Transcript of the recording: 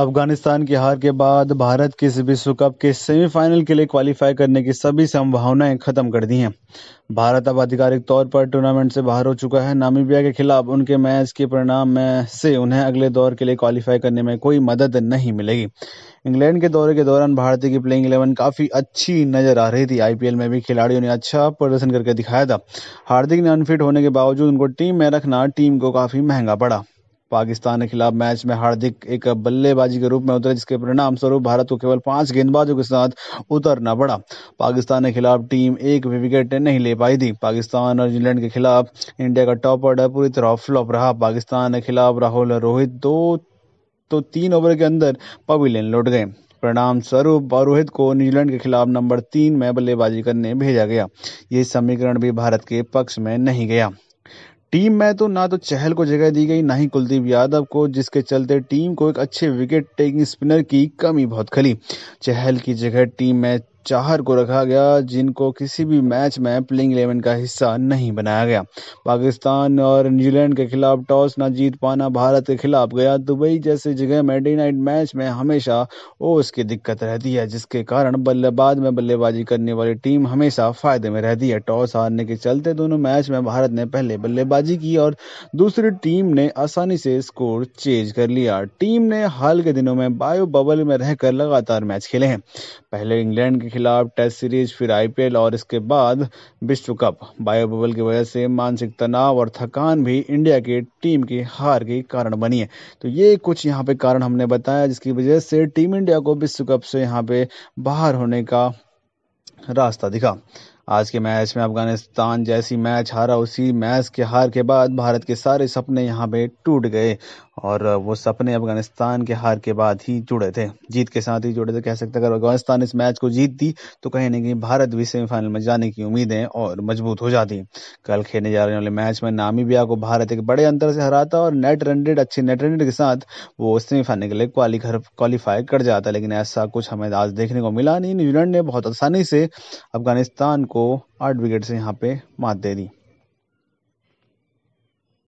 अफगानिस्तान की हार के बाद भारत के इस विश्व कप के सेमीफाइनल के लिए क्वालिफाई करने की सभी संभावनाएं खत्म कर दी हैं भारत अब आधिकारिक तौर पर टूर्नामेंट से बाहर हो चुका है नामीबिया के खिलाफ उनके मैच के परिणाम में से उन्हें अगले दौर के लिए क्वालिफाई करने में कोई मदद नहीं मिलेगी इंग्लैंड के दौरे के दौरान भारतीय की प्लेइंग इलेवन काफी अच्छी नजर आ रही थी आईपीएल में भी खिलाड़ियों ने अच्छा प्रदर्शन करके दिखाया था हार्दिक ने अनफिट होने के बावजूद उनको टीम में रखना टीम को काफी महंगा पड़ा पाकिस्तान के खिलाफ मैच में हार्दिक एक बल्लेबाजी के रूप में उतरे जिसके परिणाम स्वरूप भारत को केवल पांच गेंदबाजों के साथ उतरना पड़ा पाकिस्तान के खिलाफ टीम एक भी विकेट नहीं ले पाई थी पाकिस्तान और न्यूजीलैंड के खिलाफ इंडिया का टॉप ऑर्डर पूरी तरह फ्लॉप रहा पाकिस्तान के खिलाफ राहुल रोहित दो तो तीन ओवर के अंदर पवेलियन लौट गए परिणाम स्वरूप रोहित को न्यूजीलैंड के खिलाफ नंबर तीन में बल्लेबाजी करने भेजा गया यह समीकरण भी भारत के पक्ष में नहीं गया टीम में तो ना तो चहल को जगह दी गई ना ही कुलदीप यादव को जिसके चलते टीम को एक अच्छे विकेट टेकिंग स्पिनर की कमी बहुत खली चहल की जगह टीम में चाहर को रखा गया जिनको किसी भी मैच में प्लेइंग इलेवन का हिस्सा नहीं बनाया गया पाकिस्तान और न्यूजीलैंड के खिलाफ टॉस ना जीत पाना भारत के खिलाफ गया दुबई जैसे जगह में डे नाइट मैच में हमेशा वो उसकी दिक्कत रहती है जिसके कारण बल्लेबाज में बल्लेबाजी करने वाली टीम हमेशा फायदे में रहती है टॉस हारने के चलते दोनों मैच में भारत ने पहले बल्लेबाजी की और दूसरी टीम ने आसानी से स्कोर चेंज कर लिया टीम ने हाल के दिनों में बायो बबल में रहकर लगातार मैच खेले हैं पहले इंग्लैंड के खिलाफ टेस्ट सीरीज फिर आईपीएल और इसके बाद विश्व कप बायोबल की वजह से मानसिक तनाव और थकान भी इंडिया की टीम की हार के कारण बनी है तो ये कुछ यहाँ पे कारण हमने बताया जिसकी वजह से टीम इंडिया को विश्व कप से यहाँ पे बाहर होने का रास्ता दिखा आज के मैच में अफगानिस्तान जैसी मैच हारा उसी मैच के हार के बाद भारत के सारे सपने यहाँ पे टूट गए और वो सपने अफगानिस्तान के हार के बाद ही जुड़े थे जीत के साथ ही जुड़े थे कह सकते अगर अफगानिस्तान इस मैच को जीत दी तो कहीं ना कहीं भारत भी सेमीफाइनल में जाने की उम्मीदें और मजबूत हो जाती कल खेलने जा रहे वाले मैच में नामीबिया को भारत एक बड़े अंतर से हराता और नेट रनडेड अच्छे नेट रनडेड के साथ वो सेमीफाइनल के लिए क्वालिफाई कर जाता लेकिन ऐसा कुछ हमें आज देखने को मिला नहीं न्यूजीलैंड ने बहुत आसानी से अफगानिस्तान को आठ विकेट से यहाँ पे मात दे दी